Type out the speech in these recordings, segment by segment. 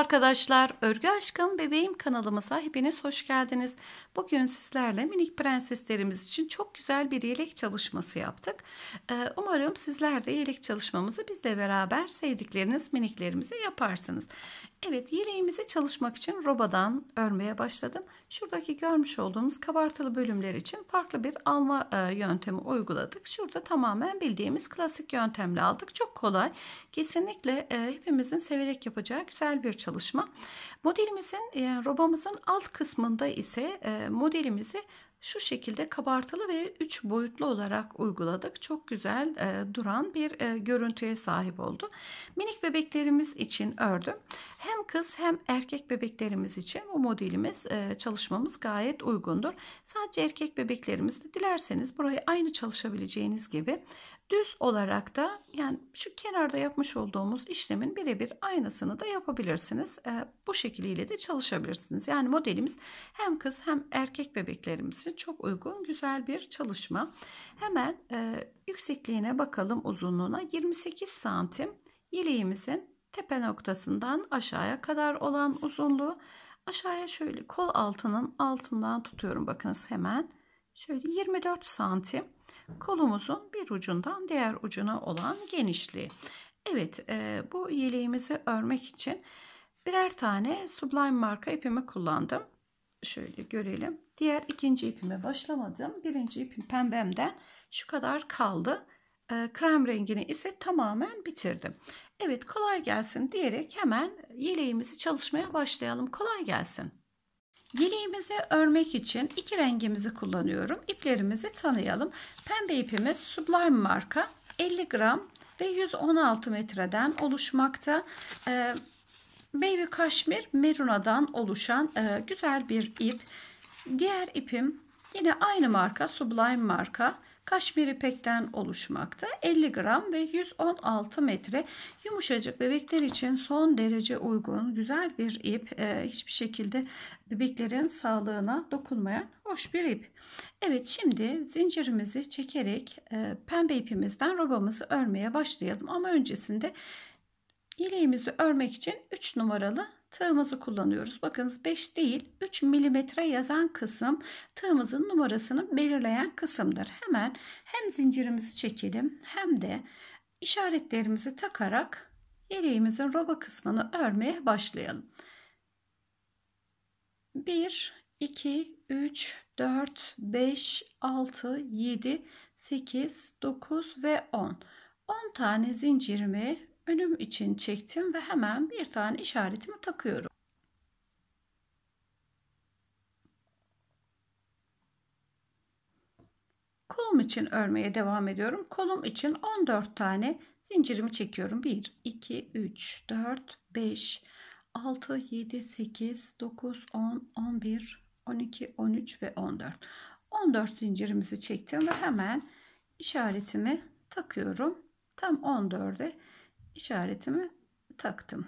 arkadaşlar, Örgü Aşkım Bebeğim kanalımıza hepiniz hoş geldiniz. Bugün sizlerle minik prenseslerimiz için çok güzel bir yelek çalışması yaptık. Ee, umarım sizler de yelek çalışmamızı bizle beraber sevdikleriniz miniklerimize yaparsınız. Evet yeleğimizi çalışmak için robadan örmeye başladım. Şuradaki görmüş olduğumuz kabartılı bölümler için farklı bir alma e, yöntemi uyguladık. Şurada tamamen bildiğimiz klasik yöntemle aldık. Çok kolay. Kesinlikle e, hepimizin severek yapacağı güzel bir çalışma. Modelimizin e, robamızın alt kısmında ise modelimizi şu şekilde kabartılı ve üç boyutlu olarak uyguladık. Çok güzel e, duran bir e, görüntüye sahip oldu. Minik bebeklerimiz için ördüm. Hem kız hem erkek bebeklerimiz için bu modelimiz e, çalışmamız gayet uygundur. Sadece erkek bebeklerimizde dilerseniz burayı aynı çalışabileceğiniz gibi Düz olarak da yani şu kenarda yapmış olduğumuz işlemin birebir aynısını da yapabilirsiniz. E, bu şekliyle de çalışabilirsiniz. Yani modelimiz hem kız hem erkek bebeklerimiz için çok uygun güzel bir çalışma. Hemen e, yüksekliğine bakalım uzunluğuna 28 santim yeleğimizin tepe noktasından aşağıya kadar olan uzunluğu aşağıya şöyle kol altının altından tutuyorum bakınız hemen şöyle 24 santim kolumuzun bir ucundan diğer ucuna olan genişliği. Evet e, bu yeleğimizi örmek için birer tane Sublime marka ipimi kullandım. Şöyle görelim. Diğer ikinci ipime başlamadım. Birinci ipim pembemden şu kadar kaldı. E, krem rengini ise tamamen bitirdim. Evet kolay gelsin diyerek hemen yeleğimizi çalışmaya başlayalım. Kolay gelsin. Yeleğimizi örmek için iki rengimizi kullanıyorum. İplerimizi tanıyalım. Pembe ipimiz Sublime marka 50 gram ve 116 metreden oluşmakta. Ee, Baby Kaşmir Meruna'dan oluşan e, güzel bir ip. Diğer ipim yine aynı marka Sublime marka kaşmir ipekten oluşmakta. 50 gram ve 116 metre yumuşacık bebekler için son derece uygun güzel bir ip. E, hiçbir şekilde bebeklerin sağlığına dokunmayan hoş bir ip. Evet şimdi zincirimizi çekerek e, pembe ipimizden robamızı örmeye başlayalım. Ama öncesinde ileğimizi örmek için 3 numaralı tığımızı kullanıyoruz. Bakınız 5 değil 3 milimetre yazan kısım tığımızın numarasını belirleyen kısımdır. Hemen hem zincirimizi çekelim hem de işaretlerimizi takarak yeleğimizin roba kısmını örmeye başlayalım. 1, 2, 3, 4, 5, 6, 7, 8, 9 ve 10. 10 tane zincirimi önüm için çektim ve hemen bir tane işaretimi takıyorum. Kolum için örmeye devam ediyorum. Kolum için 14 tane zincirimi çekiyorum. 1, 2, 3, 4, 5, 6, 7, 8, 9, 10, 11, 12, 13 ve 14. 14 zincirimizi çektim ve hemen işaretimi takıyorum. Tam 14'e işaretimi taktım.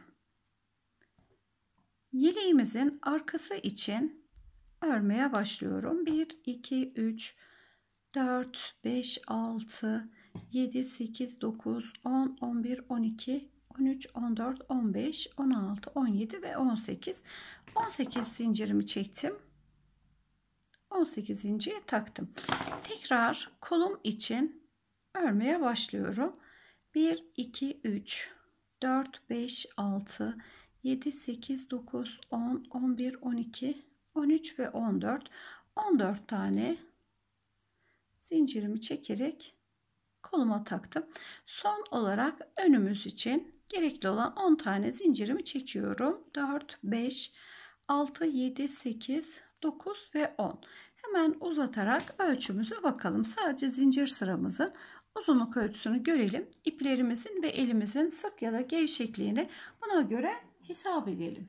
Yeleğimizin arkası için örmeye başlıyorum. 1, 2, 3, 4, 5, 6, 7, 8, 9, 10, 11, 12, 13, 14, 15, 16, 17 ve 18. 18 zincirimi çektim. 18. taktım. Tekrar kolum için örmeye başlıyorum. 1, 2, 3, 4, 5, 6, 7, 8, 9, 10, 11, 12, 13 ve 14. 14 tane zincirimi çekerek koluma taktım. Son olarak önümüz için gerekli olan 10 tane zincirimi çekiyorum. 4, 5, 6, 7, 8, 9 ve 10. Hemen uzatarak ölçümüze bakalım. Sadece zincir sıramızın Uzunluk ölçüsünü görelim. İplerimizin ve elimizin sık ya da gevşekliğini buna göre hesap edelim.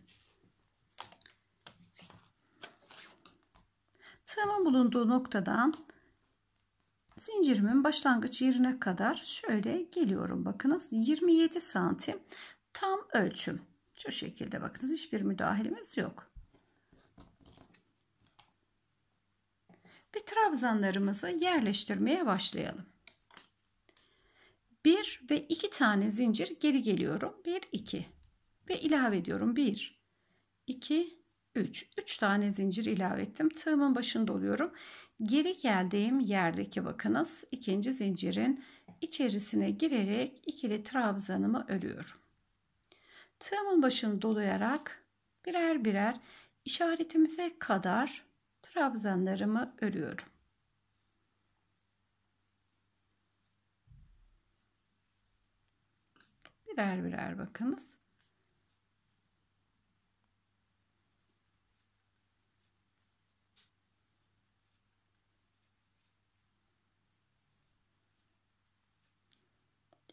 Tığımın bulunduğu noktadan zincirimin başlangıç yerine kadar şöyle geliyorum. Bakınız 27 santim tam ölçüm. Şu şekilde bakınız hiçbir müdahalemiz yok. Ve trabzanlarımızı yerleştirmeye başlayalım. 1 ve 2 tane zincir geri geliyorum. 1 2 ve ilave ediyorum. 1 2 3 3 tane zincir ilave ettim. Tığımın başında oluyorum. Geri geldiğim yerdeki bakınız ikinci zincirin içerisine girerek ikili trabzanımı örüyorum. Tığımın başını dolayarak birer birer işaretimize kadar trabzanlarımı örüyorum. birer birer bakınız.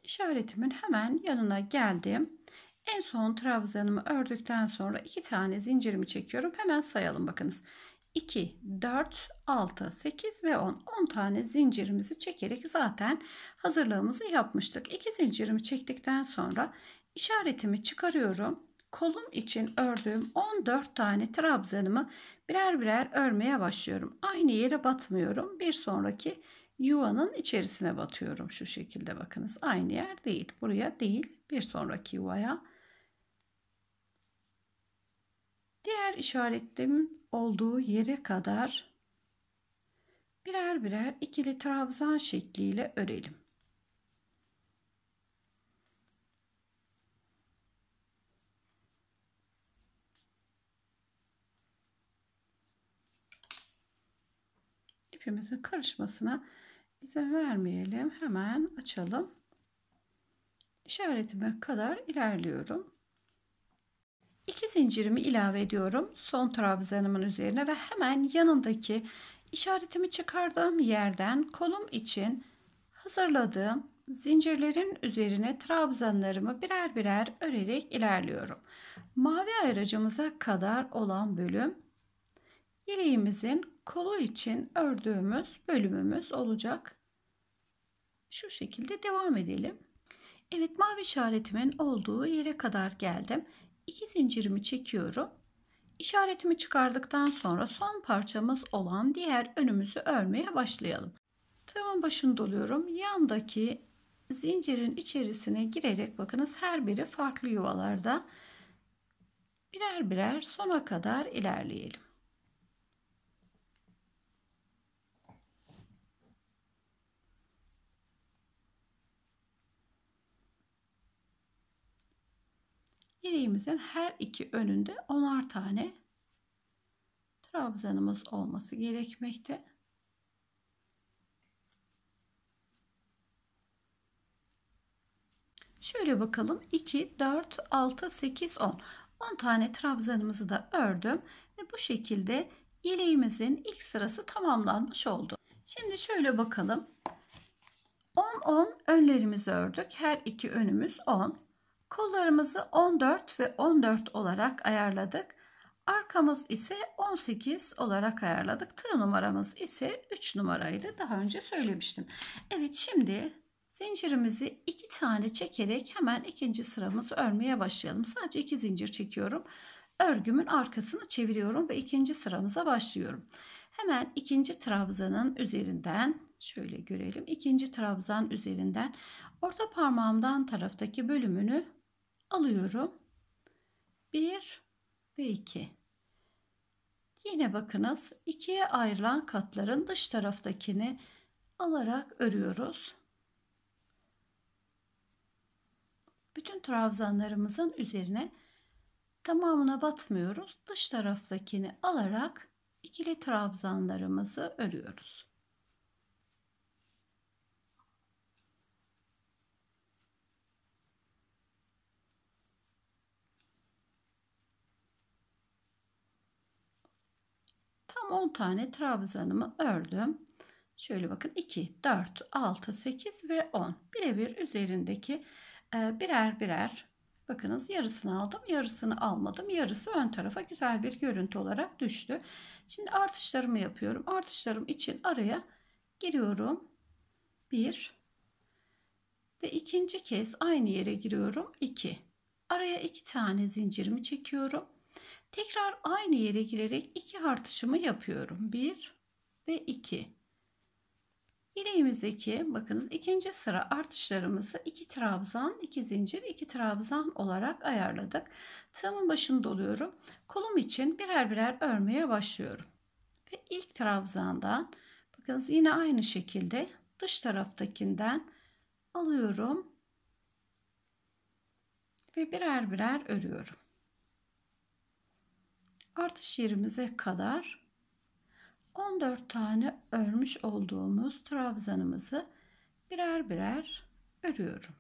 İşaretimin hemen yanına geldim. En son trabzanımı ördükten sonra iki tane zincirimi çekiyorum. Hemen sayalım bakınız. 2, 4, 6, 8 ve 10. 10 tane zincirimizi çekerek zaten hazırlığımızı yapmıştık. 2 zincirimi çektikten sonra işaretimi çıkarıyorum. Kolum için ördüğüm 14 tane trabzanımı birer birer örmeye başlıyorum. Aynı yere batmıyorum. Bir sonraki yuvanın içerisine batıyorum şu şekilde bakınız. Aynı yer değil. Buraya değil. Bir sonraki yuvaya diğer işaretlerin olduğu yere kadar birer birer ikili trabzan şekliyle örelim. İpimizin karışmasına izin vermeyelim. Hemen açalım. İşaretime kadar ilerliyorum. 2 zincirimi ilave ediyorum son trabzanımın üzerine ve hemen yanındaki işaretimi çıkardığım yerden kolum için hazırladığım zincirlerin üzerine trabzanlarımı birer birer örerek ilerliyorum. Mavi ayracımıza kadar olan bölüm yeleğimizin kolu için ördüğümüz bölümümüz olacak. Şu şekilde devam edelim. Evet mavi işaretimin olduğu yere kadar geldim. 2 zincirimi çekiyorum. İşaretimi çıkardıktan sonra son parçamız olan diğer önümüzü örmeye başlayalım. Tığımın başını doluyorum. Yandaki zincirin içerisine girerek bakınız her biri farklı yuvalarda birer birer sona kadar ilerleyelim. Yeleğimizin her iki önünde onar tane trabzanımız olması gerekmekte. Şöyle bakalım 2, 4, 6, 8, 10. 10 tane trabzanımızı da ördüm ve bu şekilde yeleğimizin ilk sırası tamamlanmış oldu. Şimdi şöyle bakalım. 10 10 önlerimizi ördük. Her iki önümüz 10. Kollarımızı 14 ve 14 olarak ayarladık. Arkamız ise 18 olarak ayarladık. Tığ numaramız ise 3 numaraydı. Daha önce söylemiştim. Evet şimdi zincirimizi 2 tane çekerek hemen ikinci sıramızı örmeye başlayalım. Sadece 2 zincir çekiyorum. Örgümün arkasını çeviriyorum ve ikinci sıramıza başlıyorum. Hemen ikinci trabzanın üzerinden şöyle görelim. İkinci trabzan üzerinden orta parmağımdan taraftaki bölümünü alıyorum. 1 ve 2. Yine bakınız ikiye ayrılan katların dış taraftakini alarak örüyoruz. Bütün trabzanlarımızın üzerine tamamına batmıyoruz. Dış taraftakini alarak ikili trabzanlarımızı örüyoruz. Tam 10 tane trabzanımı ördüm. Şöyle bakın 2, 4, 6, 8 ve 10. Birebir üzerindeki e, birer birer bakınız yarısını aldım yarısını almadım. Yarısı ön tarafa güzel bir görüntü olarak düştü. Şimdi artışlarımı yapıyorum. Artışlarım için araya giriyorum. 1 ve ikinci kez aynı yere giriyorum. 2. Araya 2 tane zincirimi çekiyorum. Tekrar aynı yere girerek iki artışımı yapıyorum. 1 ve 2. İleğimizdeki, bakınız ikinci sıra artışlarımızı iki trabzan, iki zincir, iki trabzan olarak ayarladık. Tığımın başını doluyorum. Kolum için birer birer örmeye başlıyorum. Ve ilk trabzandan bakınız yine aynı şekilde dış taraftakinden alıyorum ve birer birer örüyorum artış yerimize kadar 14 tane örmüş olduğumuz trabzanımızı birer birer örüyorum.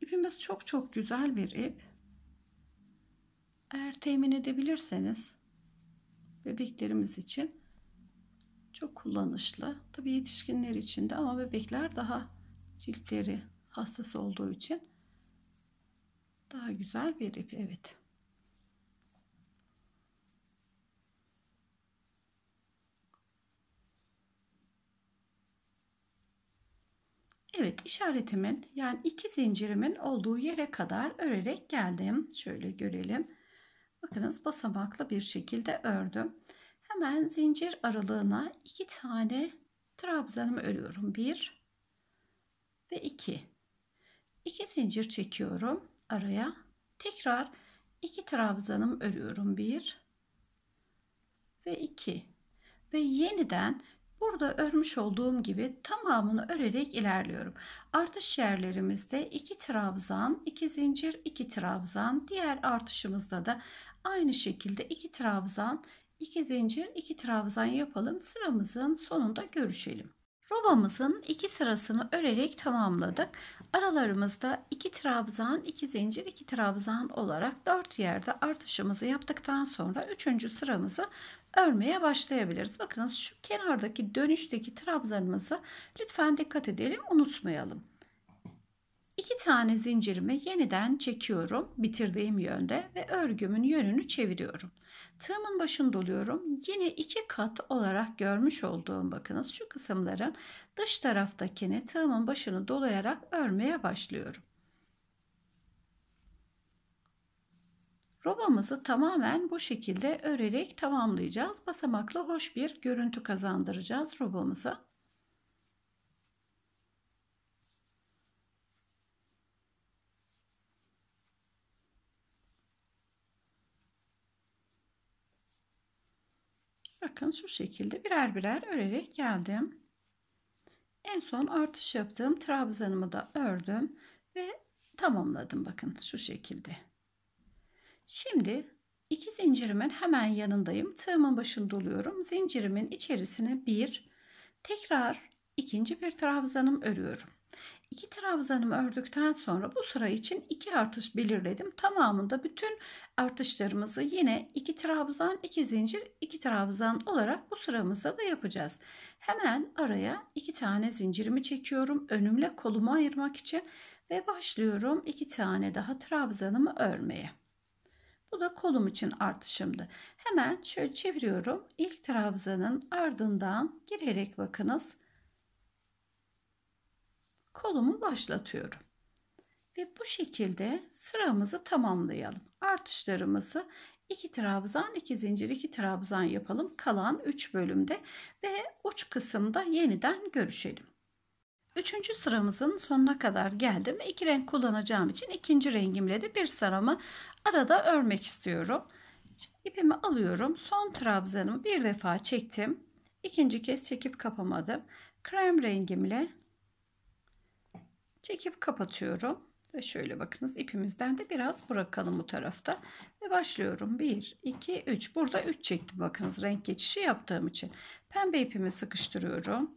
İpimiz çok çok güzel bir ip. Eğer temin edebilirseniz bebeklerimiz için çok kullanışlı. Tabii yetişkinler için de ama bebekler daha ciltleri hassas olduğu için daha güzel bir ip evet. Evet işaretimin yani iki zincirimin olduğu yere kadar örerek geldim. Şöyle görelim. Bakınız basamaklı bir şekilde ördüm. Hemen zincir aralığına iki tane trabzanımı örüyorum. Bir ve iki. İki zincir çekiyorum araya tekrar iki trabzanım örüyorum bir ve iki ve yeniden burada örmüş olduğum gibi tamamını örerek ilerliyorum. Artış yerlerimizde iki trabzan, iki zincir, iki trabzan. Diğer artışımızda da aynı şekilde iki trabzan, iki zincir, iki trabzan yapalım. Sıramızın sonunda görüşelim. Robamızın iki sırasını örerek tamamladık. Aralarımızda iki trabzan, iki zincir, iki trabzan olarak dört yerde artışımızı yaptıktan sonra üçüncü sıramızı örmeye başlayabiliriz. Bakınız şu kenardaki dönüşteki trabzanımızı lütfen dikkat edelim, unutmayalım. İki tane zincirimi yeniden çekiyorum bitirdiğim yönde ve örgümün yönünü çeviriyorum. Tığımın başını doluyorum. Yine iki kat olarak görmüş olduğum bakınız şu kısımların dış taraftakini tığımın başını dolayarak örmeye başlıyorum. Robamızı tamamen bu şekilde örerek tamamlayacağız. Basamaklı hoş bir görüntü kazandıracağız robamıza. bakın şu şekilde birer birer örerek geldim. En son artış yaptığım trabzanımı da ördüm ve tamamladım bakın şu şekilde. Şimdi iki zincirimin hemen yanındayım. Tığımın başını doluyorum. Zincirimin içerisine bir tekrar ikinci bir trabzanım örüyorum. İki trabzanımı ördükten sonra bu sıra için iki artış belirledim. Tamamında bütün artışlarımızı yine iki trabzan, iki zincir, iki trabzan olarak bu sıramızda da yapacağız. Hemen araya iki tane zincirimi çekiyorum. Önümle kolumu ayırmak için ve başlıyorum iki tane daha trabzanımı örmeye. Bu da kolum için artışımdı. Hemen şöyle çeviriyorum. İlk trabzanın ardından girerek bakınız kolumu başlatıyorum. Ve bu şekilde sıramızı tamamlayalım. Artışlarımızı 2 trabzan, 2 zincir, 2 trabzan yapalım. Kalan 3 bölümde ve uç kısımda yeniden görüşelim. Üçüncü sıramızın sonuna kadar geldim. İki renk kullanacağım için ikinci rengimle de bir sıramı arada örmek istiyorum. Şimdi ipimi alıyorum. Son trabzanımı bir defa çektim. İkinci kez çekip kapamadım. Krem rengimle Çekip kapatıyorum. Ve şöyle bakınız ipimizden de biraz bırakalım bu tarafta. Ve başlıyorum. 1, 2, 3. Burada 3 çektim bakınız renk geçişi yaptığım için. Pembe ipimi sıkıştırıyorum.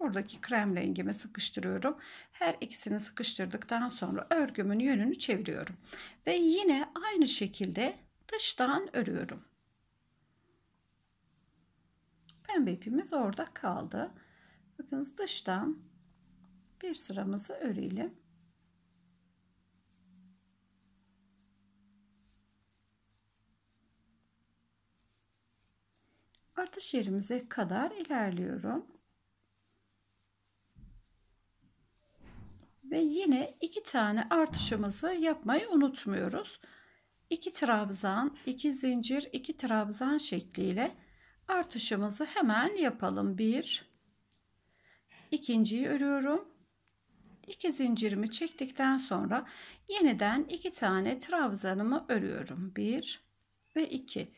Buradaki krem rengimi sıkıştırıyorum. Her ikisini sıkıştırdıktan sonra örgümün yönünü çeviriyorum. Ve yine aynı şekilde dıştan örüyorum. Pembe ipimiz orada kaldı. Bakınız dıştan bir sıramızı örelim. Artış yerimize kadar ilerliyorum. Ve yine iki tane artışımızı yapmayı unutmuyoruz. İki trabzan, iki zincir, iki trabzan şekliyle artışımızı hemen yapalım. Bir, ikinciyi örüyorum iki zincirimi çektikten sonra yeniden iki tane trabzanımı örüyorum. Bir ve iki.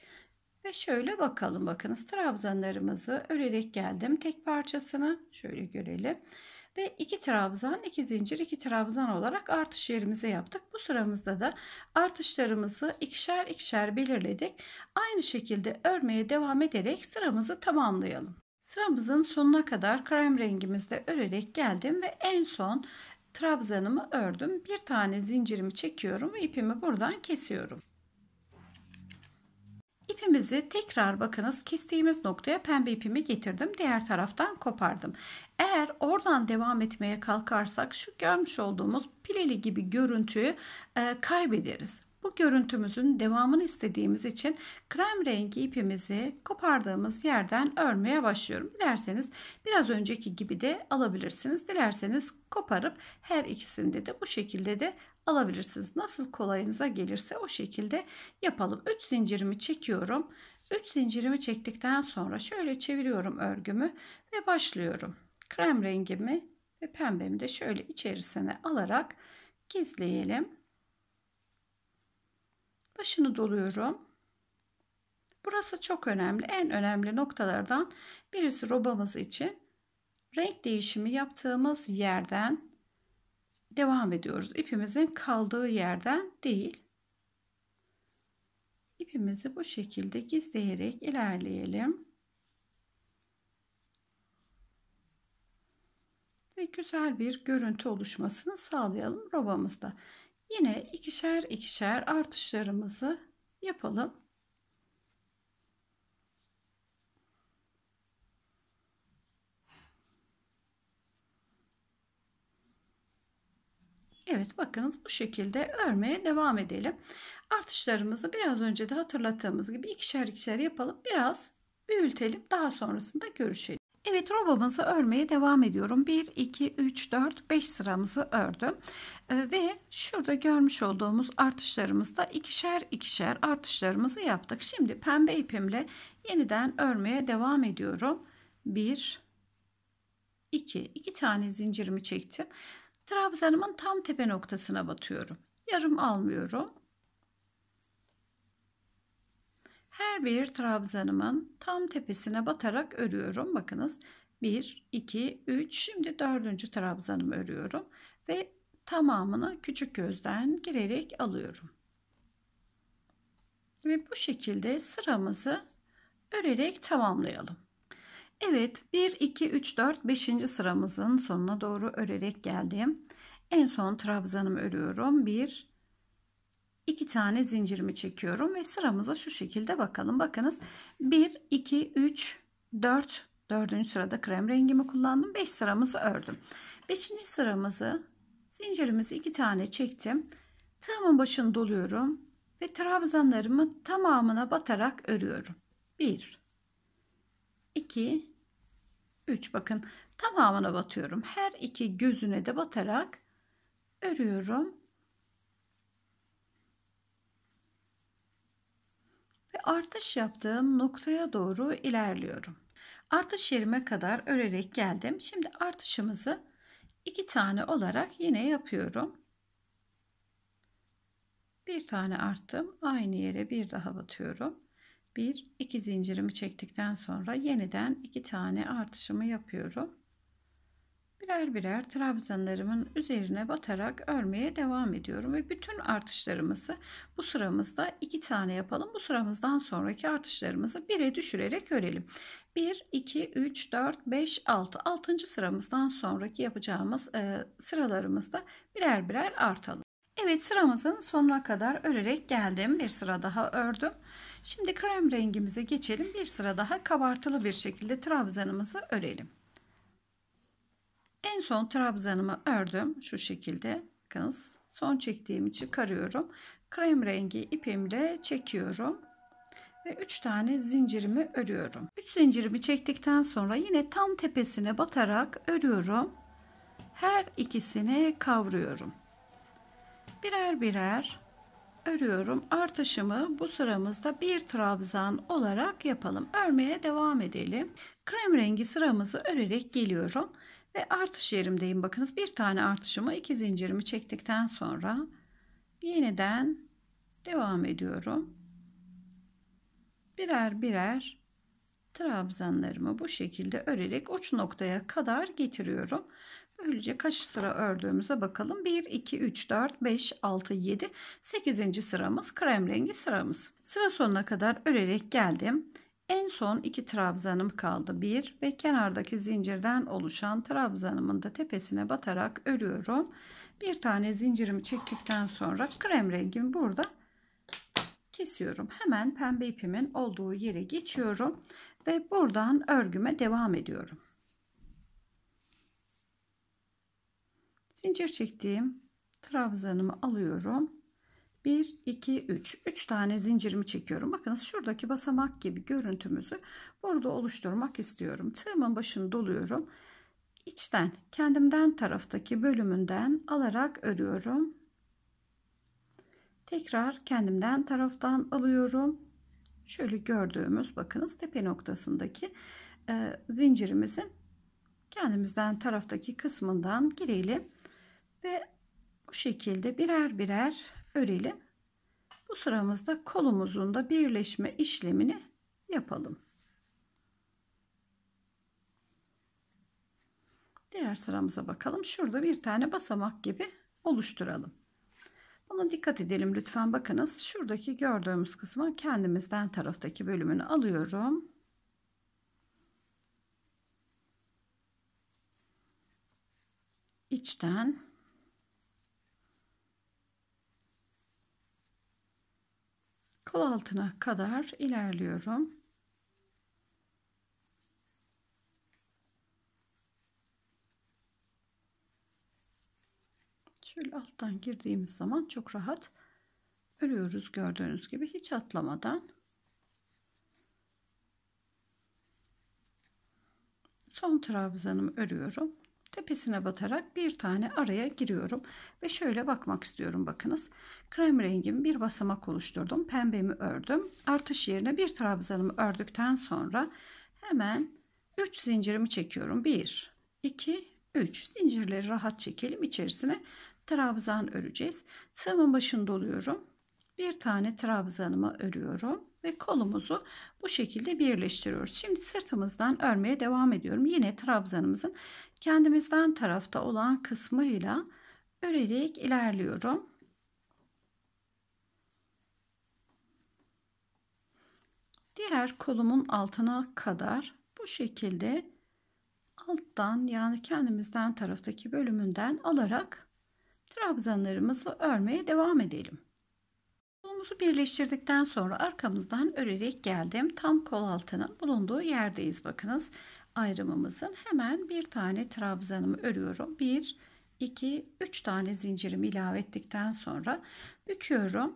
Ve şöyle bakalım bakınız trabzanlarımızı örerek geldim. Tek parçasını şöyle görelim. Ve iki trabzan, iki zincir, iki trabzan olarak artış yerimize yaptık. Bu sıramızda da artışlarımızı ikişer ikişer belirledik. Aynı şekilde örmeye devam ederek sıramızı tamamlayalım. Sıramızın sonuna kadar krem rengimizde örerek geldim ve en son trabzanımı ördüm. Bir tane zincirimi çekiyorum ve ipimi buradan kesiyorum. İpimizi tekrar bakınız kestiğimiz noktaya pembe ipimi getirdim. Diğer taraftan kopardım. Eğer oradan devam etmeye kalkarsak şu görmüş olduğumuz pileli gibi görüntüyü e, kaybederiz. Bu görüntümüzün devamını istediğimiz için krem rengi ipimizi kopardığımız yerden örmeye başlıyorum. Dilerseniz biraz önceki gibi de alabilirsiniz. Dilerseniz koparıp her ikisinde de bu şekilde de alabilirsiniz. Nasıl kolayınıza gelirse o şekilde yapalım. 3 zincirimi çekiyorum. 3 zincirimi çektikten sonra şöyle çeviriyorum örgümü ve başlıyorum. Krem rengimi ve pembemi de şöyle içerisine alarak gizleyelim. Başını doluyorum. Burası çok önemli. En önemli noktalardan birisi robamız için renk değişimi yaptığımız yerden devam ediyoruz. İpimizin kaldığı yerden değil. İpimizi bu şekilde gizleyerek ilerleyelim. Ve güzel bir görüntü oluşmasını sağlayalım robamızda. Yine ikişer ikişer artışlarımızı yapalım. Evet bakınız bu şekilde örmeye devam edelim. Artışlarımızı biraz önce de hatırlattığımız gibi ikişer ikişer yapalım. Biraz büyütelim daha sonrasında görüşelim. Evet robamızı örmeye devam ediyorum. 1, 2, 3, 4, 5 sıramızı ördüm. Ee, ve şurada görmüş olduğumuz artışlarımızda ikişer ikişer artışlarımızı yaptık. Şimdi pembe ipimle yeniden örmeye devam ediyorum. 1, 2, 2 tane zincirimi çektim. Trabzanımın tam tepe noktasına batıyorum. Yarım almıyorum. her bir trabzanımın tam tepesine batarak örüyorum. Bakınız 1, 2, 3 şimdi dördüncü trabzanımı örüyorum ve tamamını küçük gözden girerek alıyorum. Ve bu şekilde sıramızı örerek tamamlayalım. Evet 1, 2, 3, 4, 5. sıramızın sonuna doğru örerek geldim. En son trabzanımı örüyorum. 1, 2 tane zincirimi çekiyorum ve sıramıza şu şekilde bakalım. Bakınız 1, 2, 3, 4, 4. sırada krem rengimi kullandım. 5 sıramızı ördüm. 5. sıramızı zincirimizi 2 tane çektim. Tığımın başını doluyorum ve trabzanlarımı tamamına batarak örüyorum. 1, 2, 3 bakın tamamına batıyorum. Her iki gözüne de batarak örüyorum artış yaptığım noktaya doğru ilerliyorum. Artış yerime kadar örerek geldim. Şimdi artışımızı iki tane olarak yine yapıyorum. Bir tane arttım. Aynı yere bir daha batıyorum. Bir, iki zincirimi çektikten sonra yeniden iki tane artışımı yapıyorum birer birer trabzanlarımın üzerine batarak örmeye devam ediyorum ve bütün artışlarımızı bu sıramızda iki tane yapalım. Bu sıramızdan sonraki artışlarımızı bire düşürerek örelim. 1 2 3 4 5 6 6. sıramızdan sonraki yapacağımız e, sıralarımızda birer birer artalım. Evet sıramızın sonuna kadar örerek geldim. Bir sıra daha ördüm. Şimdi krem rengimize geçelim. Bir sıra daha kabartılı bir şekilde trabzanımızı örelim. En son trabzanımı ördüm. Şu şekilde. Bakınız. Son çektiğimi çıkarıyorum. Krem rengi ipimle çekiyorum. Ve 3 tane zincirimi örüyorum. 3 zincirimi çektikten sonra yine tam tepesine batarak örüyorum. Her ikisini kavruyorum. Birer birer örüyorum. Artışımı bu sıramızda bir trabzan olarak yapalım. Örmeye devam edelim. Krem rengi sıramızı örerek geliyorum. Ve artış yerimdeyim. Bakınız bir tane artışımı iki zincirimi çektikten sonra yeniden devam ediyorum. Birer birer trabzanlarımı bu şekilde örerek uç noktaya kadar getiriyorum. Böylece kaç sıra ördüğümüze bakalım. 1, 2, 3, 4, 5, 6, 7, 8. sıramız krem rengi sıramız. Sıra sonuna kadar örerek geldim. En son iki trabzanım kaldı. Bir ve kenardaki zincirden oluşan trabzanımın da tepesine batarak örüyorum. Bir tane zincirimi çektikten sonra krem rengimi burada kesiyorum. Hemen pembe ipimin olduğu yere geçiyorum ve buradan örgüme devam ediyorum. Zincir çektiğim trabzanımı alıyorum. 1, 2, 3. 3 tane zincirimi çekiyorum. Bakınız şuradaki basamak gibi görüntümüzü burada oluşturmak istiyorum. Tığımın başını doluyorum. İçten kendimden taraftaki bölümünden alarak örüyorum. Tekrar kendimden taraftan alıyorum. Şöyle gördüğümüz bakınız tepe noktasındaki e, zincirimizin kendimizden taraftaki kısmından girelim ve bu şekilde birer birer örelim. Bu sıramızda kolumuzun da birleşme işlemini yapalım. Diğer sıramıza bakalım. Şurada bir tane basamak gibi oluşturalım. Buna dikkat edelim lütfen. Bakınız şuradaki gördüğümüz kısma kendimizden taraftaki bölümünü alıyorum. İçten kol altına kadar ilerliyorum. Şöyle alttan girdiğimiz zaman çok rahat örüyoruz gördüğünüz gibi hiç atlamadan. Son trabzanımı örüyorum tepesine batarak bir tane araya giriyorum ve şöyle bakmak istiyorum bakınız krem rengimi bir basamak oluşturdum pembemi ördüm artış yerine bir trabzanımı ördükten sonra hemen 3 zincirimi çekiyorum 1 2 3 zincirleri rahat çekelim içerisine trabzan öreceğiz tığımın başını doluyorum bir tane trabzanımı örüyorum ve kolumuzu bu şekilde birleştiriyoruz. Şimdi sırtımızdan örmeye devam ediyorum. Yine trabzanımızın kendimizden tarafta olan kısmıyla örerek ilerliyorum. Diğer kolumun altına kadar bu şekilde alttan yani kendimizden taraftaki bölümünden alarak trabzanlarımızı örmeye devam edelim. Kolumuzu birleştirdikten sonra arkamızdan örerek geldim. Tam kol altının bulunduğu yerdeyiz bakınız. Ayrımımızın hemen bir tane trabzanımı örüyorum. Bir, iki, üç tane zincirimi ilave ettikten sonra büküyorum.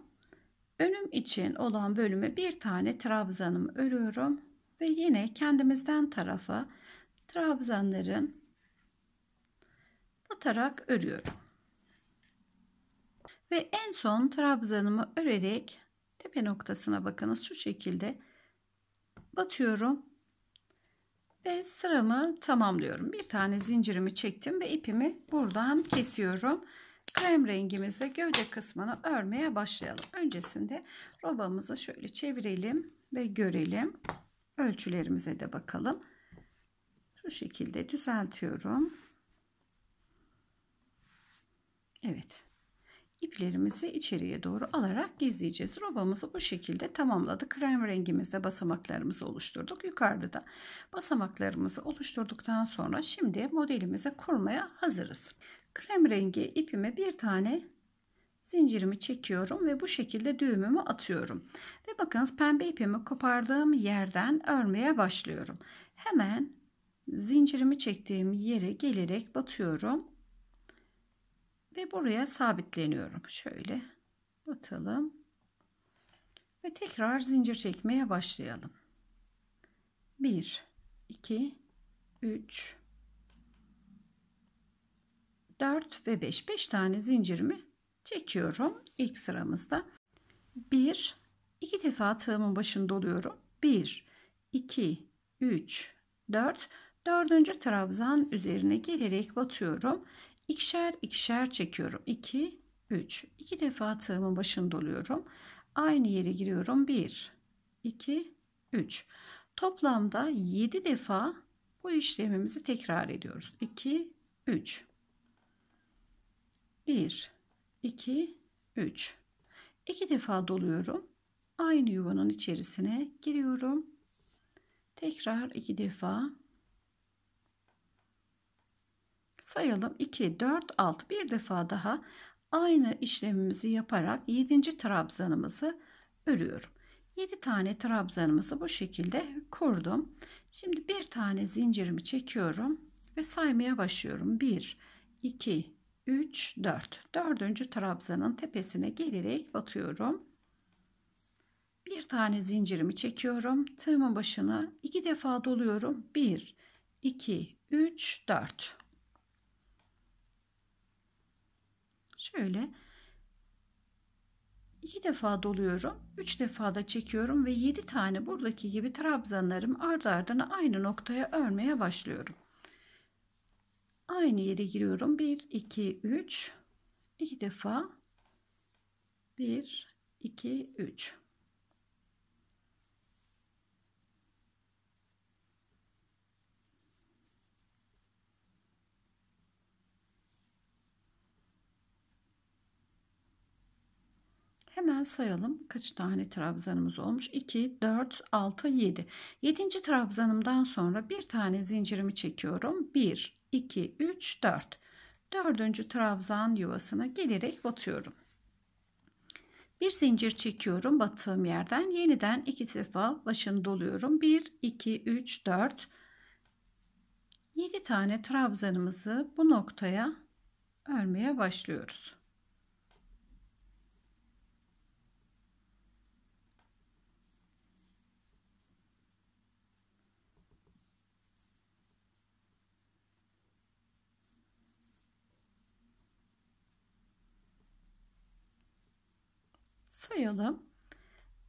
Önüm için olan bölüme bir tane trabzanımı örüyorum. Ve yine kendimizden tarafa trabzanların batarak örüyorum. Ve en son trabzanımı örerek tepe noktasına bakınız şu şekilde batıyorum ve sıramı tamamlıyorum. Bir tane zincirimi çektim ve ipimi buradan kesiyorum. Krem rengimizle gövde kısmını örmeye başlayalım. Öncesinde robamızı şöyle çevirelim ve görelim. Ölçülerimize de bakalım. Şu şekilde düzeltiyorum. Evet iplerimizi içeriye doğru alarak gizleyeceğiz. Robamızı bu şekilde tamamladık. Krem rengimizde basamaklarımızı oluşturduk. Yukarıda da basamaklarımızı oluşturduktan sonra şimdi modelimize kurmaya hazırız. Krem rengi ipime bir tane zincirimi çekiyorum ve bu şekilde düğümümü atıyorum. Ve bakınız pembe ipimi kopardığım yerden örmeye başlıyorum. Hemen zincirimi çektiğim yere gelerek batıyorum ve buraya sabitleniyorum. Şöyle batalım. Ve tekrar zincir çekmeye başlayalım. 1 2 3 4 ve 5 5 tane zincirimi çekiyorum ilk sıramızda 1 2 defa tığımın başında oluyorum 1 2 3 4 dördüncü trabzan üzerine gelerek batıyorum İkişer ikişer çekiyorum. 2 3 2 defa tığımın başını doluyorum. Aynı yere giriyorum. 1 2 3 Toplamda 7 defa bu işlemimizi tekrar ediyoruz. 2 3 1 2 3 2 defa doluyorum. Aynı yuvanın içerisine giriyorum. Tekrar 2 defa sayalım 2, 4, 6 bir defa daha aynı işlemimizi yaparak 7. trabzanımızı örüyorum. 7 tane trabzanımızı bu şekilde kurdum. Şimdi bir tane zincirimi çekiyorum ve saymaya başlıyorum. 1, 2, 3, 4. Dördüncü trabzanın tepesine gelerek batıyorum. Bir tane zincirimi çekiyorum. Tığımın başına iki defa doluyorum. 1, 2, 3, 4. Şöyle iki defa doluyorum. Üç defa da çekiyorum ve yedi tane buradaki gibi trabzanlarım ardı ardına aynı noktaya örmeye başlıyorum. Aynı yere giriyorum. Bir, iki, üç. iki defa. Bir, iki, üç. Hemen sayalım kaç tane trabzanımız olmuş. 2, 4, 6, 7. 7. trabzanımdan sonra bir tane zincirimi çekiyorum. 1, 2, 3, 4. 4. trabzan yuvasına gelerek batıyorum. Bir zincir çekiyorum battığım yerden. Yeniden iki defa başını doluyorum. 1, 2, 3, 4. 7 tane trabzanımızı bu noktaya örmeye başlıyoruz. sayalım.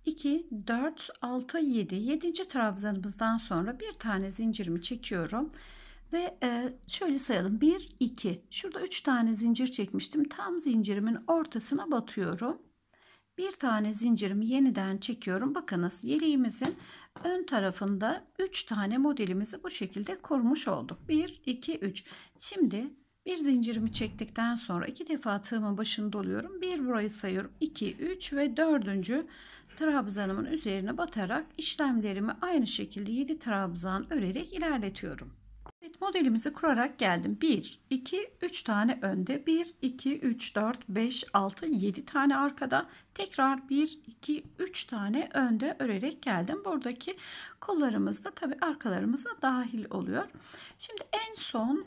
2, 4, 6, 7. 7. trabzanımızdan sonra bir tane zincirimi çekiyorum. Ve e, şöyle sayalım. 1, 2. Şurada 3 tane zincir çekmiştim. Tam zincirimin ortasına batıyorum. Bir tane zincirimi yeniden çekiyorum. Bakınız yeleğimizin ön tarafında 3 tane modelimizi bu şekilde kurmuş olduk. 1, 2, 3. Şimdi bir zincirimi çektikten sonra iki defa tığımın başını doluyorum. Bir burayı sayıyorum. 2, 3 ve dördüncü trabzanımın üzerine batarak işlemlerimi aynı şekilde 7 trabzan örerek ilerletiyorum. Evet modelimizi kurarak geldim. 1, 2, 3 tane önde. 1, 2, 3, 4, 5, 6, 7 tane arkada. Tekrar 1, 2, 3 tane önde örerek geldim. Buradaki kollarımız da tabi arkalarımıza dahil oluyor. Şimdi en son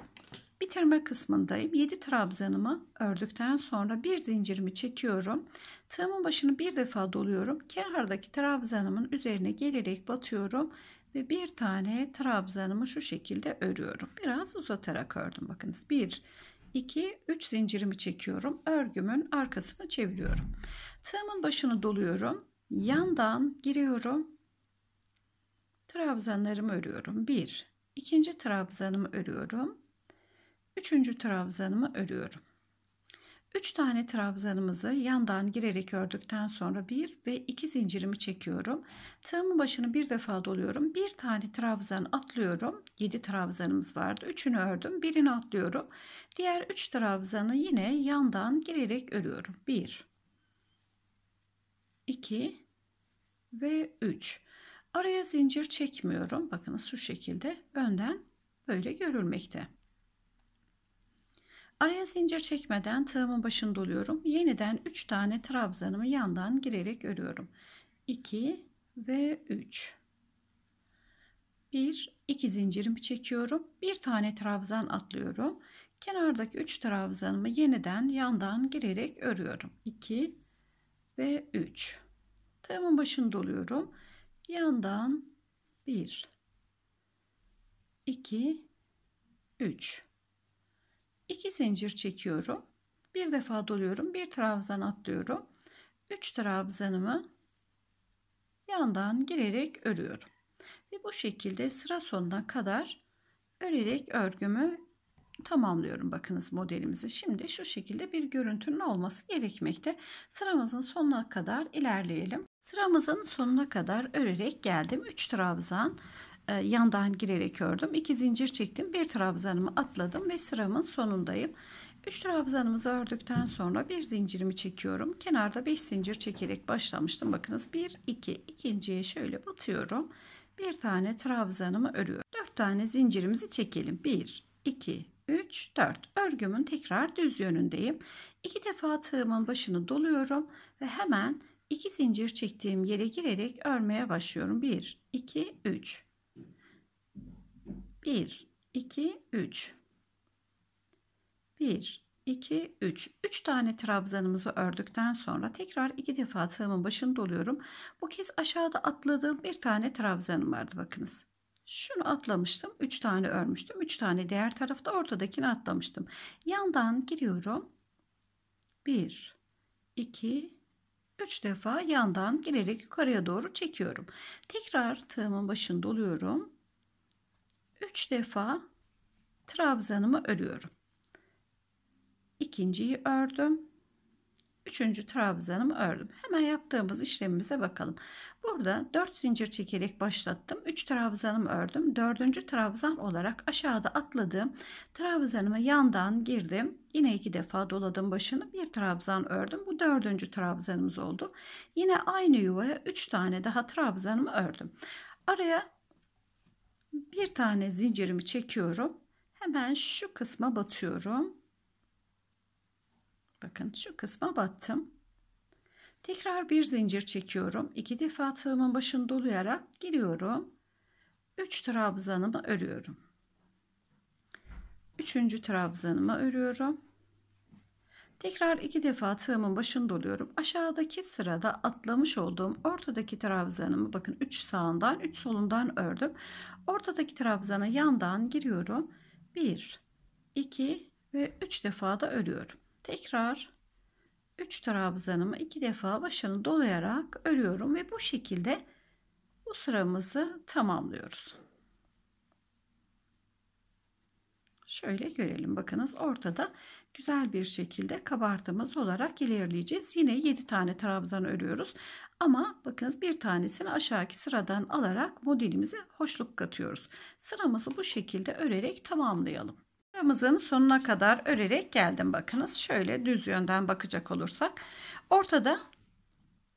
Bitirme kısmındayım. 7 trabzanımı ördükten sonra bir zincirimi çekiyorum. Tığımın başını bir defa doluyorum. Kenardaki trabzanımın üzerine gelerek batıyorum ve bir tane trabzanımı şu şekilde örüyorum. Biraz uzatarak ördüm. Bakınız 1 2 3 zincirimi çekiyorum. Örgümün arkasını çeviriyorum. Tığımın başını doluyorum. Yandan giriyorum. Trabzanlarımı örüyorum. 1 ikinci trabzanımı örüyorum Üçüncü trabzanımı örüyorum. Üç tane trabzanımızı yandan girerek ördükten sonra bir ve iki zincirimi çekiyorum. Tığımın başını bir defa doluyorum. Bir tane trabzan atlıyorum. Yedi trabzanımız vardı. üçünü ördüm. Birini atlıyorum. Diğer üç trabzanı yine yandan girerek örüyorum. Bir, iki ve üç. Araya zincir çekmiyorum. Bakınız şu şekilde önden böyle görülmekte. Araya zincir çekmeden tığımın başını doluyorum. Yeniden 3 tane trabzanımı yandan girerek örüyorum. 2 ve 3. 1 2 zincirimi çekiyorum. Bir tane trabzan atlıyorum. Kenardaki 3 trabzanımı yeniden yandan girerek örüyorum. 2 ve 3. Tığımın başını doluyorum. Yandan 1 2 3 2 zincir çekiyorum. Bir defa doluyorum. Bir trabzan atlıyorum. 3 trabzanımı yandan girerek örüyorum. Ve bu şekilde sıra sonuna kadar örerek örgümü tamamlıyorum bakınız modelimizi. Şimdi şu şekilde bir görüntünün olması gerekmekte. Sıramızın sonuna kadar ilerleyelim. Sıramızın sonuna kadar örerek geldim. 3 trabzan e, yandan girerek ördüm. İki zincir çektim. Bir trabzanımı atladım ve sıramın sonundayım. Üç trabzanımızı ördükten sonra bir zincirimi çekiyorum. Kenarda beş zincir çekerek başlamıştım. Bakınız bir, iki, ikinciye şöyle batıyorum. Bir tane trabzanımı örüyorum. Dört tane zincirimizi çekelim. Bir, iki, üç, dört. örgümün tekrar düz yönündeyim. İki defa tığımın başını doluyorum ve hemen iki zincir çektiğim yere girerek örmeye başlıyorum. Bir, iki, üç. 1, 2, 3. 1, 2, 3. 3 tane trabzanımızı ördükten sonra tekrar iki defa tığımın başını doluyorum. Bu kez aşağıda atladığım bir tane trabzanım vardı bakınız. Şunu atlamıştım. 3 tane örmüştüm. 3 tane diğer tarafta ortadakini atlamıştım. Yandan giriyorum. 1, 2, 3 defa yandan girerek yukarıya doğru çekiyorum. Tekrar tığımın başını doluyorum. 3 defa trabzanımı örüyorum. İkinciyi ördüm. Üçüncü trabzanımı ördüm. Hemen yaptığımız işlemimize bakalım. Burada 4 zincir çekerek başlattım. 3 trabzanımı ördüm. Dördüncü trabzan olarak aşağıda atladığım trabzanımı yandan girdim. Yine 2 defa doladım başını. Bir trabzan ördüm. Bu dördüncü trabzanımız oldu. Yine aynı yuvaya 3 tane daha trabzanımı ördüm. Araya bir tane zincirimi çekiyorum. Hemen şu kısma batıyorum. Bakın şu kısma battım. Tekrar bir zincir çekiyorum. İki defa tığımın başını dolayarak giriyorum. 3 trabzanımı örüyorum. Üçüncü trabzanımı örüyorum. Tekrar iki defa tığımın başını doluyorum. Aşağıdaki sırada atlamış olduğum ortadaki trabzanımı bakın 3 sağından 3 solundan ördüm. Ortadaki trabzana yandan giriyorum. 1, 2 ve 3 defa da örüyorum. Tekrar 3 trabzanımı 2 defa başını dolayarak örüyorum ve bu şekilde bu sıramızı tamamlıyoruz. Şöyle görelim bakınız ortada güzel bir şekilde kabartımız olarak ilerleyeceğiz. Yine 7 tane trabzan örüyoruz. Ama bakınız bir tanesini aşağıki sıradan alarak modelimize hoşluk katıyoruz. Sıramızı bu şekilde örerek tamamlayalım. Sıramızın sonuna kadar örerek geldim. Bakınız şöyle düz yönden bakacak olursak ortada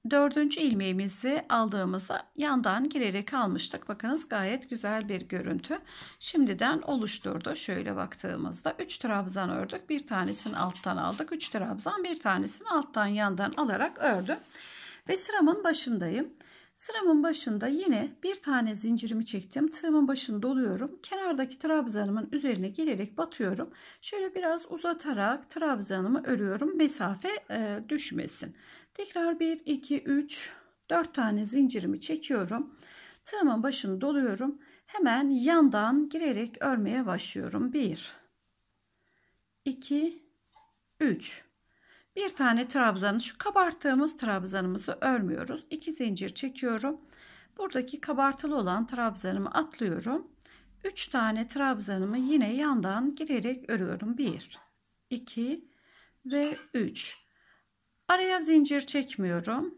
dördüncü ilmeğimizi aldığımızda yandan girerek almıştık. Bakınız gayet güzel bir görüntü. Şimdiden oluşturdu. Şöyle baktığımızda 3 trabzan ördük. Bir tanesini alttan aldık. 3 trabzan bir tanesini alttan yandan alarak ördüm. Ve sıramın başındayım. Sıramın başında yine bir tane zincirimi çektim. Tığımın başını doluyorum. Kenardaki trabzanımın üzerine gelerek batıyorum. Şöyle biraz uzatarak trabzanımı örüyorum. Mesafe e, düşmesin. Tekrar 1, 2, 3, 4 tane zincirimi çekiyorum. Tığımın başını doluyorum. Hemen yandan girerek örmeye başlıyorum. 1, 2, 3. Bir tane trabzanı şu kabarttığımız trabzanımızı örmüyoruz. 2 zincir çekiyorum. Buradaki kabartılı olan trabzanımı atlıyorum. 3 tane trabzanımı yine yandan girerek örüyorum. 1, 2 ve 3. Araya zincir çekmiyorum.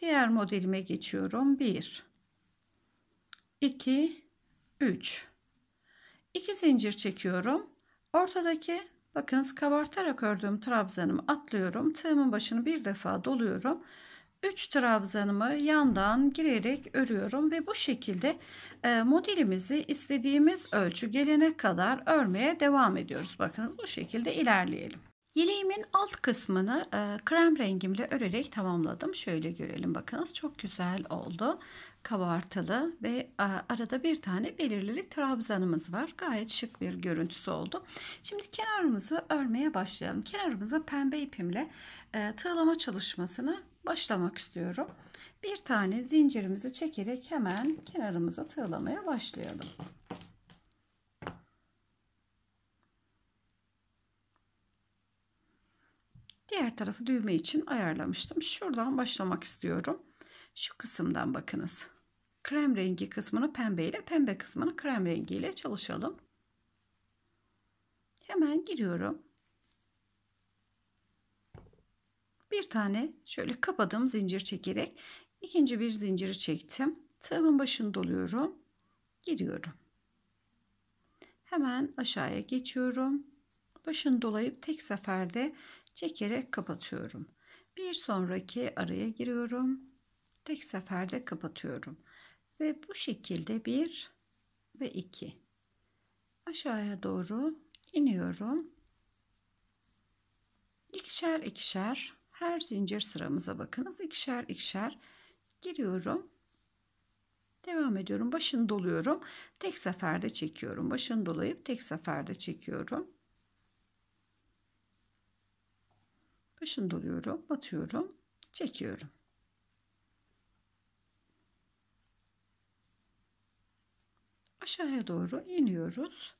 Diğer modelime geçiyorum. 1 2 3 2 zincir çekiyorum. Ortadaki bakınız kabartarak ördüğüm trabzanımı atlıyorum. Tığımın başını bir defa doluyorum. 3 trabzanımı yandan girerek örüyorum ve bu şekilde e, modelimizi istediğimiz ölçü gelene kadar örmeye devam ediyoruz. Bakınız bu şekilde ilerleyelim. Yeleğimin alt kısmını e, krem rengimle örerek tamamladım. Şöyle görelim bakınız çok güzel oldu. Kabartılı ve e, arada bir tane belirlili trabzanımız var. Gayet şık bir görüntüsü oldu. Şimdi kenarımızı örmeye başlayalım. Kenarımızı pembe ipimle e, tığlama çalışmasına başlamak istiyorum. Bir tane zincirimizi çekerek hemen kenarımıza tığlamaya başlayalım. Diğer tarafı düğme için ayarlamıştım. Şuradan başlamak istiyorum. Şu kısımdan bakınız. Krem rengi kısmını pembe ile pembe kısmını krem rengi ile çalışalım. Hemen giriyorum. Bir tane şöyle kapadım zincir çekerek. ikinci bir zinciri çektim. Tığımın başını doluyorum. Giriyorum. Hemen aşağıya geçiyorum. Başını dolayıp tek seferde çekerek kapatıyorum. Bir sonraki araya giriyorum. Tek seferde kapatıyorum. Ve bu şekilde 1 ve 2. Aşağıya doğru iniyorum. İkişer ikişer her zincir sıramıza bakınız. İkişer ikişer giriyorum. Devam ediyorum. Başını doluyorum. Tek seferde çekiyorum. Başını dolayıp tek seferde çekiyorum. başını doluyorum batıyorum çekiyorum aşağıya doğru iniyoruz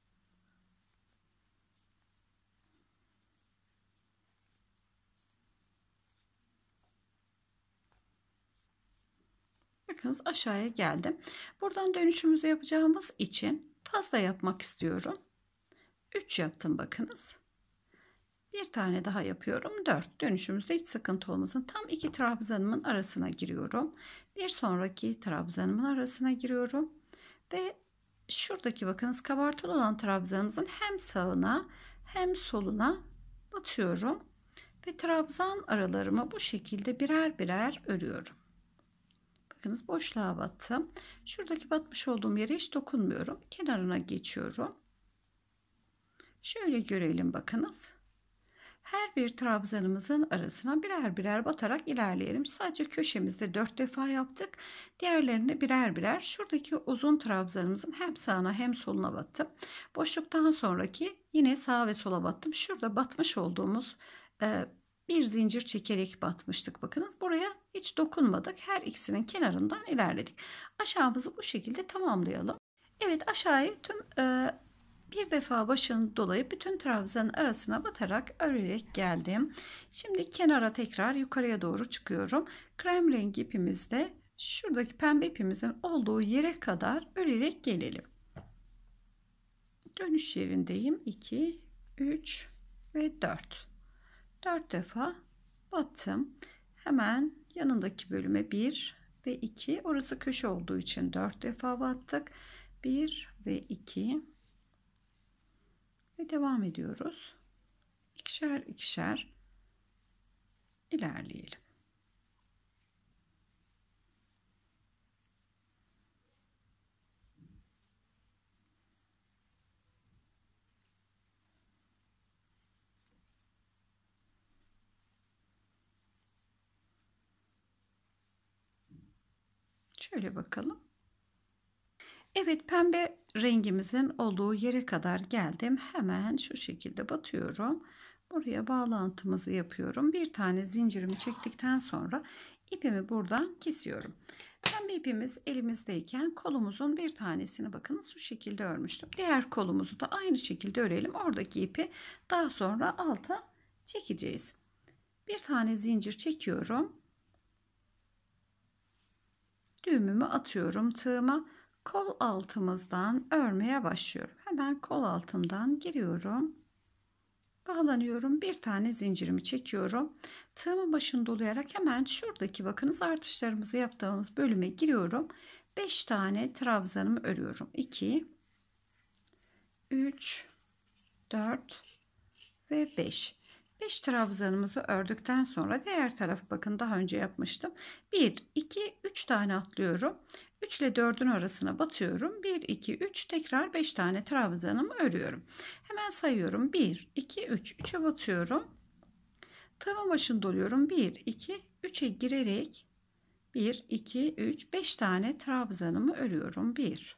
bakınız aşağıya geldim buradan dönüşümüzü yapacağımız için fazla yapmak istiyorum 3 yaptım bakınız bir tane daha yapıyorum. 4. Dönüşümüzde hiç sıkıntı olmasın. Tam iki trabzanımın arasına giriyorum. Bir sonraki trabzanımın arasına giriyorum. Ve şuradaki bakınız kabartılı olan trabzanımızın hem sağına hem soluna batıyorum. Ve trabzan aralarımı bu şekilde birer birer örüyorum. Bakınız boşluğa battım. Şuradaki batmış olduğum yere hiç dokunmuyorum. Kenarına geçiyorum. Şöyle görelim bakınız her bir trabzanımızın arasına birer birer batarak ilerleyelim. Sadece köşemizde 4 defa yaptık. Diğerlerini birer birer şuradaki uzun trabzanımızın hem sağına hem soluna battım. Boşluktan sonraki yine sağa ve sola battım. Şurada batmış olduğumuz e, bir zincir çekerek batmıştık. Bakınız buraya hiç dokunmadık. Her ikisinin kenarından ilerledik. Aşağımızı bu şekilde tamamlayalım. Evet aşağıya tüm e, bir defa başını dolayıp bütün trabzanın arasına batarak örerek geldim. Şimdi kenara tekrar yukarıya doğru çıkıyorum. Krem rengi ipimizde şuradaki pembe ipimizin olduğu yere kadar örerek gelelim. Dönüş yerindeyim. 2, 3 ve 4. 4 defa battım. Hemen yanındaki bölüme 1 ve 2. Orası köşe olduğu için 4 defa battık. 1 ve 2 ve devam ediyoruz. İkişer ikişer ilerleyelim. Şöyle bakalım. Evet pembe rengimizin olduğu yere kadar geldim. Hemen şu şekilde batıyorum. Buraya bağlantımızı yapıyorum. Bir tane zincirimi çektikten sonra ipimi buradan kesiyorum. Pembe ipimiz elimizdeyken kolumuzun bir tanesini bakın şu şekilde örmüştüm. Diğer kolumuzu da aynı şekilde örelim. Oradaki ipi daha sonra alta çekeceğiz. Bir tane zincir çekiyorum. Düğümümü atıyorum tığıma kol altımızdan örmeye başlıyorum. Hemen kol altından giriyorum. Bağlanıyorum. Bir tane zincirimi çekiyorum. Tığımın başını dolayarak hemen şuradaki bakınız artışlarımızı yaptığımız bölüme giriyorum. 5 tane trabzanımı örüyorum. 2 3 4 ve 5. 5 trabzanımızı ördükten sonra diğer tarafa bakın daha önce yapmıştım. 1 2 3 tane atlıyorum. 3 ile 4'ün arasına batıyorum. 1, 2, 3 tekrar 5 tane trabzanımı örüyorum. Hemen sayıyorum. 1, 2, 3. 3'e batıyorum. Tığımın başını doluyorum. 1, 2, 3'e girerek 1, 2, 3, 5 tane trabzanımı örüyorum. 1,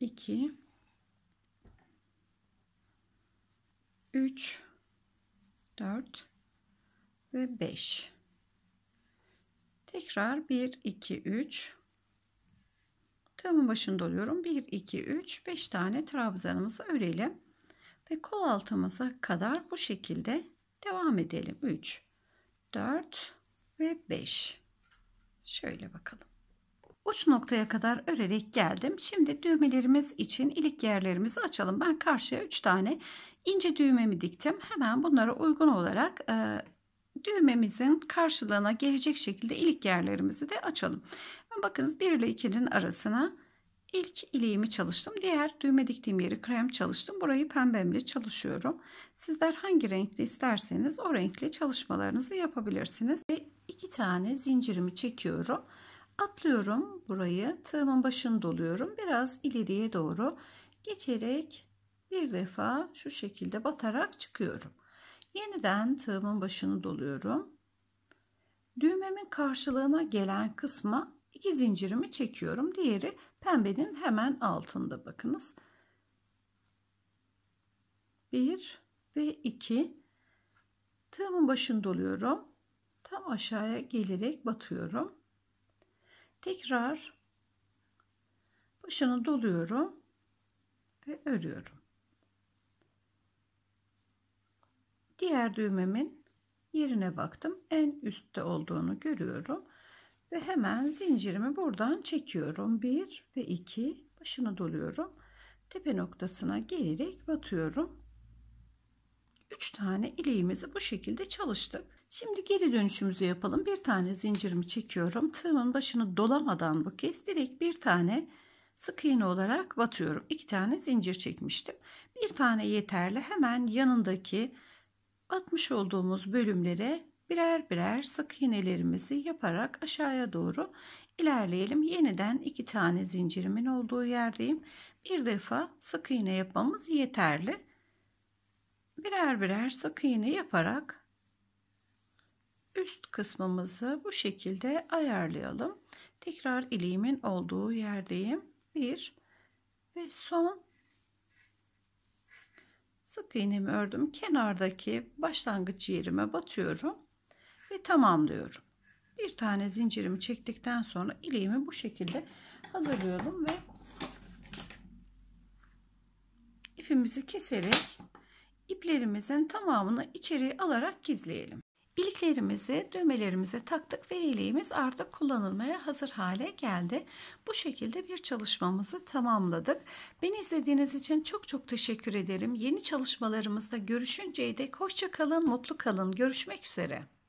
2, 3, 4 ve 5. Tekrar 1, 2, 3, Tığımın başında oluyorum. 1, 2, 3, 5 tane trabzanımızı örelim. Ve kol altımıza kadar bu şekilde devam edelim. 3, 4 ve 5. Şöyle bakalım. Uç noktaya kadar örerek geldim. Şimdi düğmelerimiz için ilik yerlerimizi açalım. Ben karşıya 3 tane ince düğmemi diktim. Hemen bunlara uygun olarak e, düğmemizin karşılığına gelecek şekilde ilik yerlerimizi de açalım. Bakınız 1 ile 2'nin arasına ilk ileğimi çalıştım. Diğer düğme diktiğim yeri krem çalıştım. Burayı pembemle çalışıyorum. Sizler hangi renkli isterseniz o renkli çalışmalarınızı yapabilirsiniz. Ve tane zincirimi çekiyorum. Atlıyorum burayı. Tığımın başını doluyorum. Biraz ileriye doğru geçerek bir defa şu şekilde batarak çıkıyorum. Yeniden tığımın başını doluyorum. Düğmemin karşılığına gelen kısma iki zincirimi çekiyorum. Diğeri pembenin hemen altında bakınız. 1 ve 2 tığımın başını doluyorum. Tam aşağıya gelerek batıyorum. Tekrar başını doluyorum ve örüyorum. Diğer düğmemin yerine baktım. En üstte olduğunu görüyorum. Ve hemen zincirimi buradan çekiyorum. 1 ve 2 başını doluyorum. Tepe noktasına gelerek batıyorum. 3 tane ileğimizi bu şekilde çalıştık. Şimdi geri dönüşümüzü yapalım. Bir tane zincirimi çekiyorum. Tığımın başını dolamadan bu kez direkt bir tane sık iğne olarak batıyorum. 2 tane zincir çekmiştim. Bir tane yeterli. Hemen yanındaki batmış olduğumuz bölümlere birer birer sık iğnelerimizi yaparak aşağıya doğru ilerleyelim. Yeniden iki tane zincirimin olduğu yerdeyim. Bir defa sık iğne yapmamız yeterli. Birer birer sık iğne yaparak üst kısmımızı bu şekilde ayarlayalım. Tekrar iliğimin olduğu yerdeyim. Bir ve son sık iğnemi ördüm. Kenardaki başlangıç yerime batıyorum tamamlıyorum. Bir tane zincirimi çektikten sonra ileğimi bu şekilde hazırlıyorum ve ipimizi keserek iplerimizin tamamını içeriye alarak gizleyelim. İliklerimizi düğmelerimize taktık ve ileğimiz artık kullanılmaya hazır hale geldi. Bu şekilde bir çalışmamızı tamamladık. Beni izlediğiniz için çok çok teşekkür ederim. Yeni çalışmalarımızda görüşünceye dek hoşça kalın, mutlu kalın. Görüşmek üzere.